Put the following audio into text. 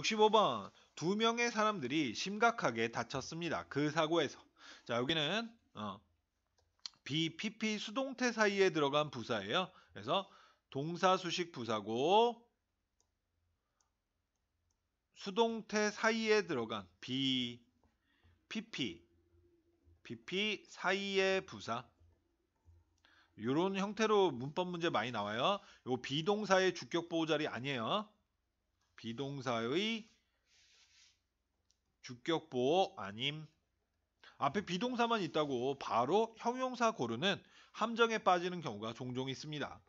65번 두 명의 사람들이 심각하게 다쳤습니다. 그 사고에서 자 여기는 어, BPP 수동태 사이에 들어간 부사예요. 그래서 동사 수식 부사고 수동태 사이에 들어간 B, PP, PP 사이의 부사 이런 형태로 문법 문제 많이 나와요. 요 비동사의 주격 보호 자리 아니에요. 비동사의 주격보호 아님 앞에 비동사만 있다고 바로 형용사 고르는 함정에 빠지는 경우가 종종 있습니다.